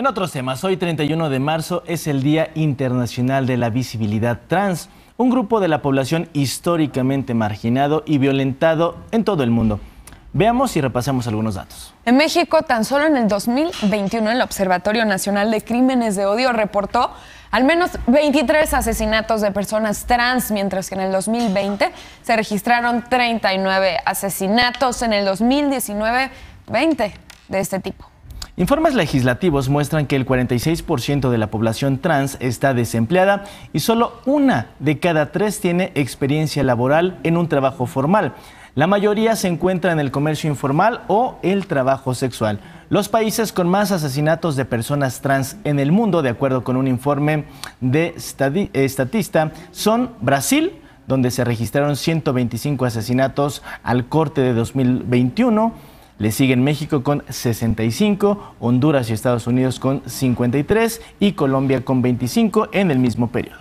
En otros temas, hoy 31 de marzo es el Día Internacional de la Visibilidad Trans, un grupo de la población históricamente marginado y violentado en todo el mundo. Veamos y repasemos algunos datos. En México, tan solo en el 2021, el Observatorio Nacional de Crímenes de Odio reportó al menos 23 asesinatos de personas trans, mientras que en el 2020 se registraron 39 asesinatos en el 2019-20 de este tipo. Informes legislativos muestran que el 46% de la población trans está desempleada y solo una de cada tres tiene experiencia laboral en un trabajo formal. La mayoría se encuentra en el comercio informal o el trabajo sexual. Los países con más asesinatos de personas trans en el mundo, de acuerdo con un informe de eh, Estatista, son Brasil, donde se registraron 125 asesinatos al corte de 2021, le siguen México con 65, Honduras y Estados Unidos con 53 y Colombia con 25 en el mismo periodo.